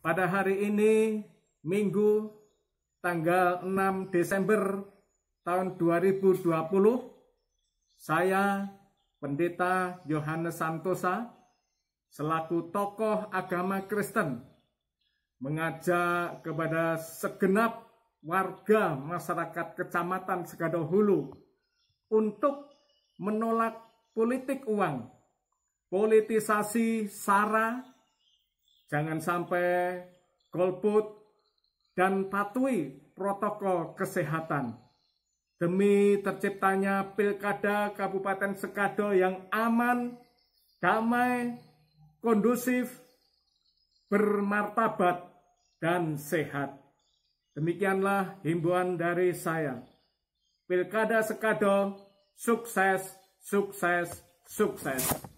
pada hari ini Minggu tanggal 6 Desember tahun 2020 saya Pendeta Yohanes Santosa selaku tokoh agama Kristen mengajak kepada segenap warga masyarakat Kecamatan Segado Hulu untuk menolak politik uang, politisasi sara Jangan sampai golput dan patuhi protokol kesehatan. Demi terciptanya pilkada Kabupaten Sekado yang aman, damai, kondusif, bermartabat, dan sehat. Demikianlah himbauan dari saya. Pilkada Sekado, sukses, sukses, sukses.